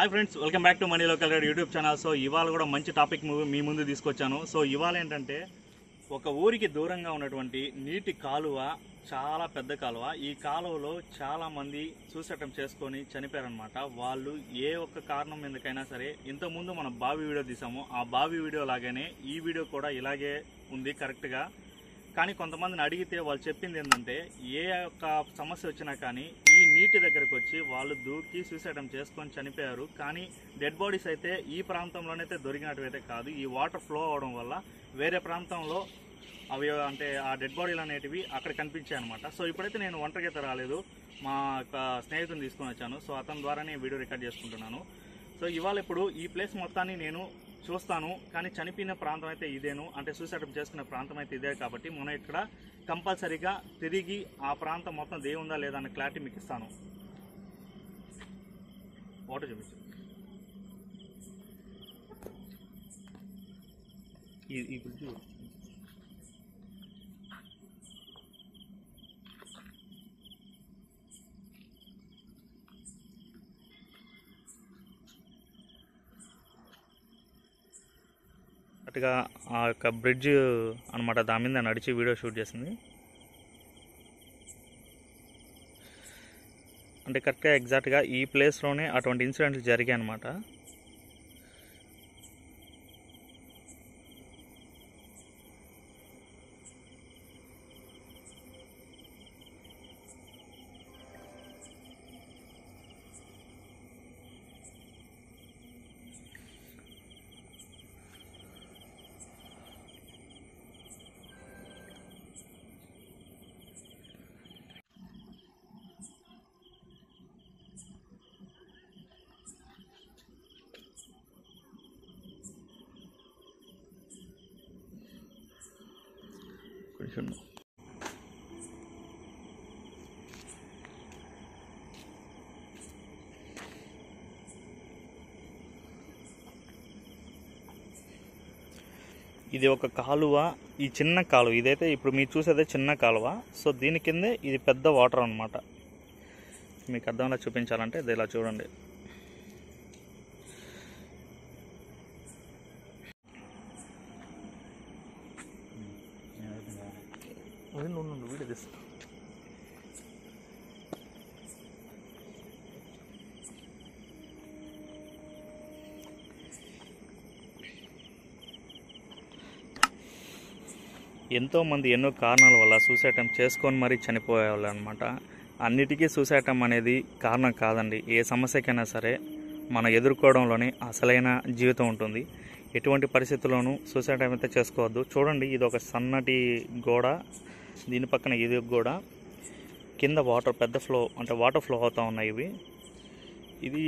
Hi friends welcome back to మనీ local red YouTube channel so ఇవాళ కూడా మంచి టాపిక్ మీ ముందు తీసుకొచ్చాను సో ఇవాళ ఏంటంటే ఒక ఊరికి దూరంగా ఉన్నటువంటి నీటి కాలువ చాలా పెద్ద కాలువ ఈ కాలువలో చాలామంది సూసైటం చేసుకొని చనిపోయారనమాట వాళ్ళు ఏ ఒక్క కారణం ఎందుకైనా సరే ఇంతకుముందు మనం బావి వీడియో తీసాము ఆ బావి వీడియో లాగానే ఈ వీడియో కూడా ఇలాగే ఉంది కరెక్ట్గా కానీ కొంతమందిని అడిగితే వాళ్ళు చెప్పింది ఏంటంటే ఏ యొక్క సమస్య వచ్చినా కానీ ఈ నీటి దగ్గరకు వచ్చి వాళ్ళు దూకి సూసైడ్ చేసుకొని చనిపోయారు కానీ డెడ్ బాడీస్ అయితే ఈ ప్రాంతంలోనైతే దొరికినట్టు కాదు ఈ వాటర్ ఫ్లో అవడం వల్ల వేరే ప్రాంతంలో అవి అంటే ఆ డెడ్ బాడీలు అనేటివి అక్కడ కనిపించాయి అనమాట సో ఇప్పుడైతే నేను ఒంటరికి రాలేదు మా యొక్క స్నేహితుని తీసుకొని వచ్చాను సో అతని ద్వారా నేను వీడియో రికార్డ్ చేసుకుంటున్నాను సో ఇవాళ ఇప్పుడు ఈ ప్లేస్ మొత్తాన్ని నేను చూస్తాను కానీ చనిపోయిన ప్రాంతం అయితే ఇదేను అంటే సూసైడ్ చేసుకున్న ప్రాంతం అయితే ఇదే కాబట్టి మనం ఇక్కడ కంపల్సరీగా తిరిగి ఆ ప్రాంతం మొత్తం దేవుందా లేదా అన్న క్లారిటీ మీకు ఇస్తాను ఫోటో చూపించు ఈ ఇప్పుడు అటుగా ఆ యొక్క బ్రిడ్జ్ అనమాట దాని మీద నడిచి వీడియో షూట్ చేసింది అంటే కరెక్ట్గా ఎగ్జాక్ట్గా ఈ ప్లేస్లోనే అటువంటి ఇన్సిడెంట్లు జరిగాయి అనమాట können. ఇది ఒక కాలువ ఈ చిన్న కాలువ ఇదైతే ఇప్పుడు మీరు చూసేదే చిన్న కాలువ సో దీని కిందే ఇది పెద్ద వాటర్ అనమాట మీకు అర్థంలా చూపించాలంటే ఇది ఇలా చూడండి ఎంతోమంది ఎన్నో కారణాల వల్ల సూసైడ్ అటెంప్ట్ చేసుకొని మరీ చనిపోయేవాళ్ళు అనమాట అన్నిటికీ సూసైడ్ అనేది కారణం కాదండి ఏ సమస్యకైనా సరే మనం ఎదుర్కోవడంలోనే అసలైన జీవితం ఉంటుంది ఎటువంటి పరిస్థితుల్లోనూ సూసైడ్ అయితే చేసుకోవద్దు చూడండి ఇది ఒక సన్నటి గోడ దీని పక్కన ఇది గోడ కింద వాటర్ పెద్ద ఫ్లో అంటే వాటర్ ఫ్లో అవుతూ ఉన్నాయి ఇవి ఇది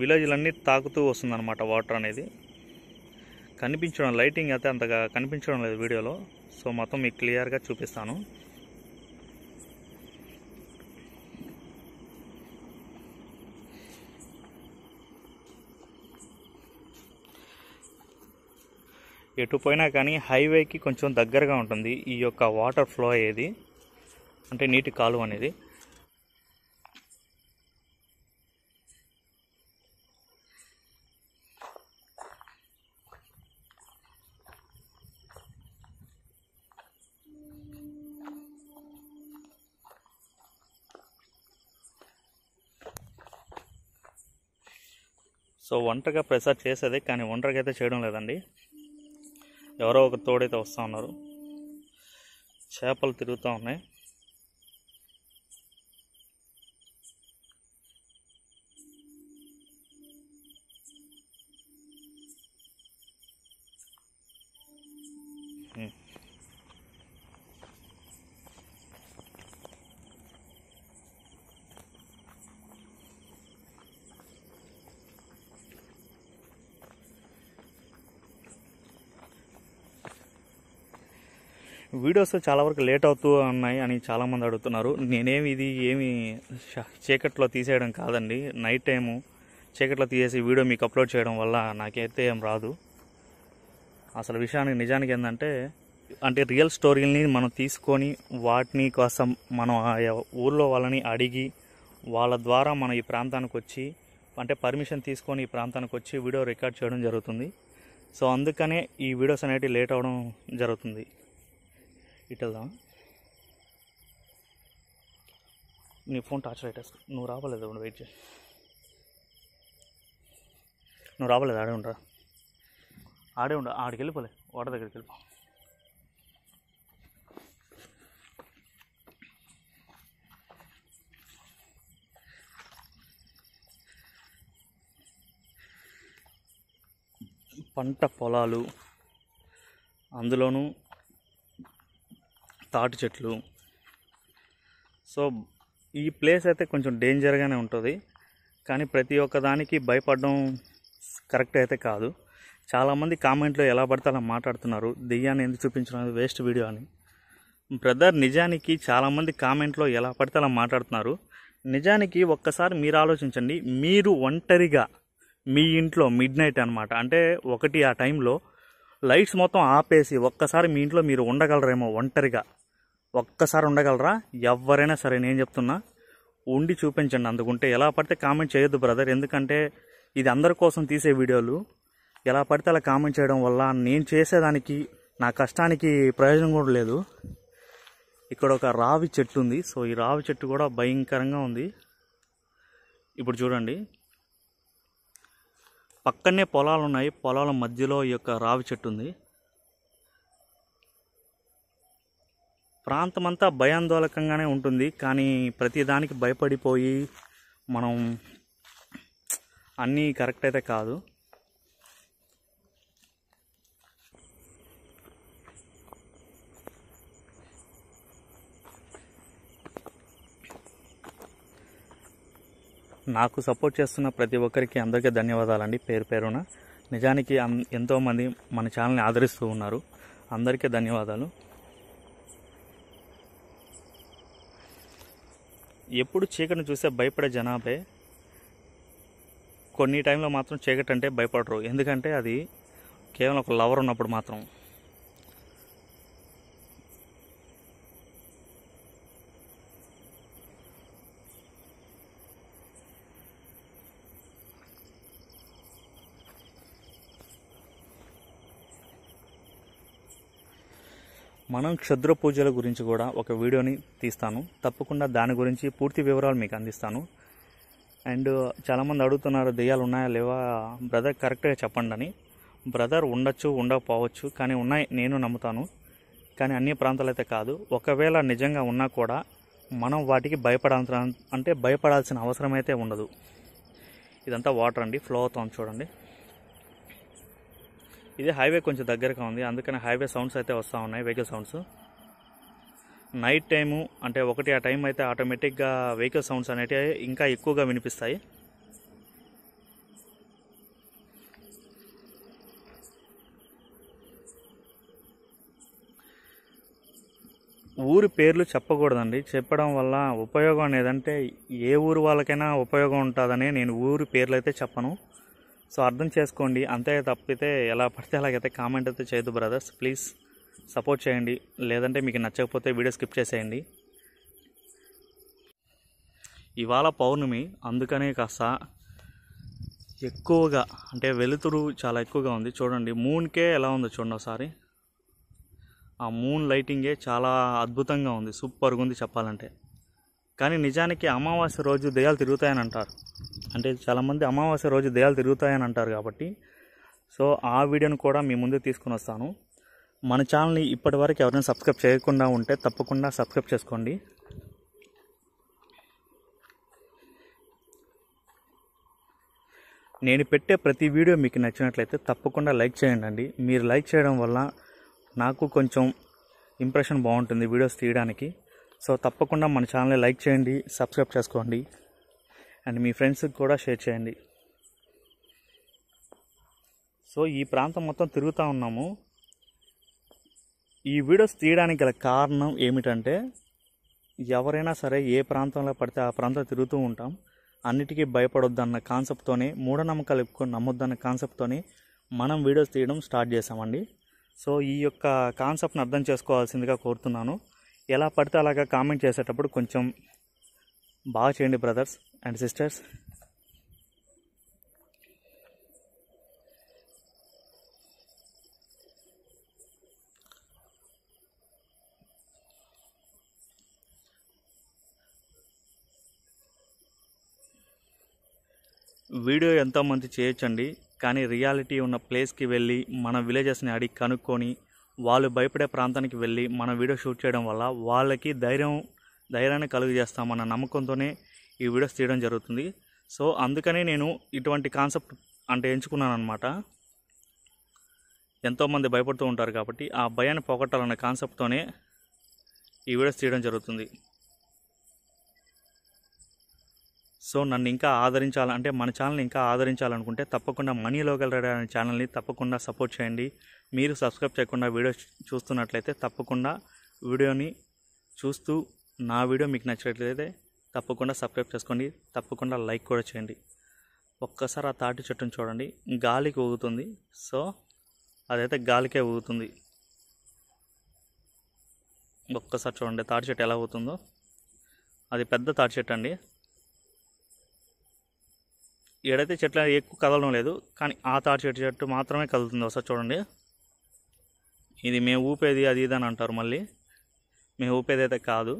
విలేజ్లన్నీ తాకుతూ వస్తుందన్నమాట వాటర్ అనేది కనిపించడం లైటింగ్ అయితే అంతగా కనిపించడం లేదు వీడియోలో సో మొత్తం మీకు క్లియర్గా చూపిస్తాను ఎటు పోయినా కానీ హైవేకి కొంచెం దగ్గరగా ఉంటుంది ఈ యొక్క వాటర్ ఫ్లో అయ్యేది అంటే నీటి కాలువ అనేది సో ఒంటరిగా ప్రసాద్ చేసేది కానీ ఒంటరిగా అయితే చేయడం లేదండి ఎవరో ఒక తోడైతే వస్తూ ఉన్నారు చేపలు తిరుగుతూ ఉన్నాయి వీడియోస్ చాలా వరకు లేట్ అవుతూ ఉన్నాయి అని చాలామంది అడుగుతున్నారు నేనేమి ఇది ఏమి చీకట్లో తీసేయడం కాదండి నైట్ టైము చీకట్లో తీసేసి వీడియో మీకు అప్లోడ్ చేయడం వల్ల నాకైతే ఏం రాదు అసలు విషయానికి నిజానికి ఏంటంటే అంటే రియల్ స్టోరీల్ని మనం తీసుకొని వాటిని కోసం మనం ఊర్లో వాళ్ళని అడిగి వాళ్ళ ద్వారా మనం ఈ ప్రాంతానికి వచ్చి అంటే పర్మిషన్ తీసుకొని ఈ ప్రాంతానికి వచ్చి వీడియో రికార్డ్ చేయడం జరుగుతుంది సో అందుకనే ఈ వీడియోస్ అనేటివి లేట్ అవడం జరుగుతుంది ఇటు వెళ్దాం నీ ఫోన్ టార్చ్ లైట్ వేసుకో నువ్వు రావలేదు వెయిట్ చేసి నువ్వు రావాలేదు ఆడే ఉండరా ఆడే ఉండ ఆడికి వెళ్ళిపోలే వాడ దగ్గరికి వెళ్ళిపో పంట పొలాలు అందులోనూ తాటి చెట్లు సో ఈ ప్లేస్ అయితే కొంచెం డేంజర్గానే ఉంటుంది కానీ ప్రతి ఒక్క దానికి భయపడడం కరెక్ట్ అయితే కాదు చాలామంది కామెంట్లో ఎలా పడితే అలా మాట్లాడుతున్నారు దెయ్యాన్ని ఎందుకు చూపించడం వేస్ట్ వీడియో అని బ్రదర్ నిజానికి చాలామంది కామెంట్లో ఎలా పడితే అలా మాట్లాడుతున్నారు నిజానికి ఒక్కసారి మీరు ఆలోచించండి మీరు ఒంటరిగా మీ ఇంట్లో మిడ్ నైట్ అనమాట అంటే ఒకటి ఆ టైంలో లైట్స్ మొత్తం ఆపేసి ఒక్కసారి మీ ఇంట్లో మీరు ఉండగలరేమో ఒంటరిగా ఒక్కసారి ఉండగలరా ఎవరైనా సరే నేను చెప్తున్నా ఉండి చూపించండి అందుకుంటే ఎలా పడితే కామెంట్ చేయొద్దు బ్రదర్ ఎందుకంటే ఇది అందరి కోసం తీసే వీడియోలు ఎలా పడితే అలా కామెంట్ చేయడం వల్ల నేను చేసేదానికి నా కష్టానికి ప్రయోజనం కూడా లేదు ఇక్కడ ఒక రావి చెట్టు ఉంది సో ఈ రావి చెట్టు కూడా భయంకరంగా ఉంది ఇప్పుడు చూడండి పక్కనే పొలాలు ఉన్నాయి పొలాల మధ్యలో ఈ యొక్క రావి చెట్టు ఉంది ప్రాంతమంతా భయాందోళకంగానే ఉంటుంది కానీ ప్రతిదానికి భయపడిపోయి మనం అన్నీ కరెక్ట్ అయితే కాదు నాకు సపోర్ట్ చేస్తున్న ప్రతి ఒక్కరికి అందరికీ ధన్యవాదాలండి పేరు పేరున నిజానికి ఎంతోమంది మన ఛానల్ని ఆదరిస్తూ ఉన్నారు అందరికీ ధన్యవాదాలు ఎప్పుడు చీకటిని చూస్తే భయపడే జనాభే కొన్ని టైంలో మాత్రం చీకటి అంటే భయపడరు ఎందుకంటే అది కేవలం ఒక లవర్ ఉన్నప్పుడు మాత్రం మనం క్షుద్ర పూజల గురించి కూడా ఒక వీడియోని తీస్తాను తప్పకుండా దాని గురించి పూర్తి వివరాలు మీకు అందిస్తాను అండ్ చాలామంది అడుగుతున్నారు దెయ్యాలు ఉన్నాయా లేవా బ్రదర్ కరెక్ట్గా చెప్పండి అని బ్రదర్ ఉండొచ్చు ఉండకపోవచ్చు కానీ ఉన్నాయి నేను నమ్ముతాను కానీ అన్ని ప్రాంతాలు అయితే కాదు ఒకవేళ నిజంగా ఉన్నా కూడా మనం వాటికి భయపడాల్సిన అంటే భయపడాల్సిన అవసరం అయితే ఉండదు ఇదంతా వాటర్ అండి ఫ్లో అవుతాం చూడండి ఇది హైవే కొంచెం దగ్గరగా ఉంది అందుకని హైవే సౌండ్స్ అయితే వస్తూ ఉన్నాయి వెహికల్ సౌండ్స్ నైట్ టైము అంటే ఒకటి ఆ టైం అయితే ఆటోమేటిక్గా వెహికల్ సౌండ్స్ అనేటివి ఇంకా ఎక్కువగా వినిపిస్తాయి ఊరి పేర్లు చెప్పకూడదండి చెప్పడం వల్ల ఉపయోగం అనేదంటే ఏ ఊరు వాళ్ళకైనా ఉపయోగం ఉంటుందని నేను ఊరి పేర్లు అయితే చెప్పను సో అర్థం చేసుకోండి అంతే తప్పితే ఎలా పడితే అలాగైతే కామెంట్ అయితే చేయదు బ్రదర్స్ ప్లీజ్ సపోర్ట్ చేయండి లేదంటే మీకు నచ్చకపోతే వీడియో స్కిప్ చేసేయండి ఇవాళ పౌర్ణమి అందుకనే కాస్త ఎక్కువగా అంటే వెలుతురు చాలా ఎక్కువగా ఉంది చూడండి మూన్కే ఎలా ఉందో చూడండి ఒకసారి ఆ మూన్ లైటింగే చాలా అద్భుతంగా ఉంది సూపర్గా ఉంది చెప్పాలంటే కానీ నిజానికి అమావాస్య రోజు దెయ్యాలు తిరుగుతాయని అంటారు అంటే చాలామంది అమావాస్య రోజు దయాలు తిరుగుతాయని అంటారు కాబట్టి సో ఆ వీడియోని కూడా మీ ముందు తీసుకుని వస్తాను మన ఛానల్ని ఇప్పటివరకు ఎవరైనా సబ్స్క్రైబ్ చేయకుండా ఉంటే తప్పకుండా సబ్స్క్రైబ్ చేసుకోండి నేను పెట్టే ప్రతి వీడియో మీకు నచ్చినట్లయితే తప్పకుండా లైక్ చేయండి మీరు లైక్ చేయడం వల్ల నాకు కొంచెం ఇంప్రెషన్ బాగుంటుంది వీడియోస్ తీయడానికి సో తప్పకుండా మన ఛానల్ని లైక్ చేయండి సబ్స్క్రైబ్ చేసుకోండి అండ్ మీ ఫ్రెండ్స్కి కూడా షేర్ చేయండి సో ఈ ప్రాంతం మొత్తం తిరుగుతూ ఉన్నాము ఈ వీడియోస్ తీయడానికి గల కారణం ఏమిటంటే ఎవరైనా సరే ఏ ప్రాంతంలో పడితే ఆ ప్రాంతం తిరుగుతూ ఉంటాం అన్నిటికీ భయపడొద్దన్న కాన్సెప్ట్తోనే మూఢనమ్మకాలు ఎక్కువ నమ్మొద్దన్న కాన్సెప్ట్తోనే మనం వీడియోస్ తీయడం స్టార్ట్ చేసామండి సో ఈ యొక్క కాన్సెప్ట్ని అర్థం చేసుకోవాల్సిందిగా కోరుతున్నాను ఎలా పడితే అలాగా కామెంట్ చేసేటప్పుడు కొంచెం బాగా చేయండి బ్రదర్స్ అండ్ సిస్టర్స్ వీడియో ఎంతోమంది చేయొచ్చండి కానీ రియాలిటీ ఉన్న ప్లేస్కి వెళ్ళి మన విలేజెస్ని అడిగి కనుక్కొని వాళ్ళు భయపడే ప్రాంతానికి వెళ్ళి మన వీడియో షూట్ చేయడం వల్ల వాళ్ళకి ధైర్యం ధైర్యాన్ని కలుగు చేస్తామన్న నమ్మకంతోనే ఈ వీడియోస్ తీయడం జరుగుతుంది సో అందుకనే నేను ఇటువంటి కాన్సెప్ట్ అంటే ఎంచుకున్నాను అనమాట ఎంతోమంది భయపడుతూ ఉంటారు కాబట్టి ఆ భయాన్ని పోగొట్టాలన్న కాన్సెప్ట్తోనే ఈ వీడియోస్ తీయడం జరుగుతుంది సో నన్ను ఇంకా ఆదరించాలంటే మన ఛానల్ని ఇంకా ఆదరించాలనుకుంటే తప్పకుండా మనీ లోకల్ రెడీ అనే ఛానల్ని తప్పకుండా సపోర్ట్ చేయండి మీరు సబ్స్క్రైబ్ చేయకుండా వీడియో చూస్తున్నట్లయితే తప్పకుండా వీడియోని చూస్తూ నా వీడియో మీకు నచ్చినట్లయితే తప్పకుండా సబ్స్క్రైబ్ చేసుకోండి తప్పకుండా లైక్ కూడా చేయండి ఒక్కసారి ఆ తాటి చెట్టును చూడండి గాలికి ఊగుతుంది సో అదైతే గాలికే ఊగుతుంది ఒక్కసారి చూడండి తాటి చెట్టు ఎలా ఊగుతుందో అది పెద్ద తాటి చెట్టు అండి ఏడైతే చెట్లు ఎక్కువ కదలడం లేదు కానీ ఆ తాటి చెట్టు చెట్టు మాత్రమే కదులుతుంది ఒకసారి చూడండి ఇది మేము ఊపేది అది ఇది అని అంటారు మళ్ళీ మేము ఊపేది అయితే కాదు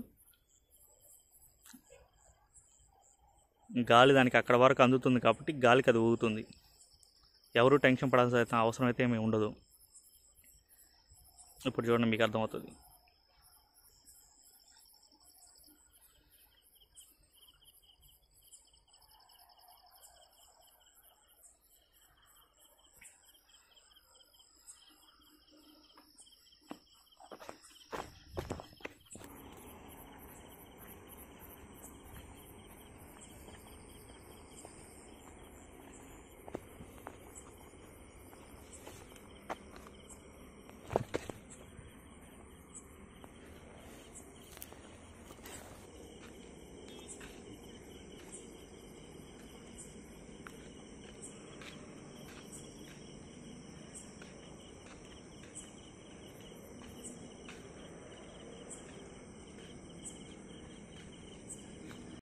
గాలి దానికి అక్కడ వరకు అందుతుంది కాబట్టి గాలికి అది ఊగుతుంది ఎవరు టెన్షన్ పడాల్సిన అవసరం అయితే ఏమీ ఉండదు ఇప్పుడు చూడండి మీకు అర్థమవుతుంది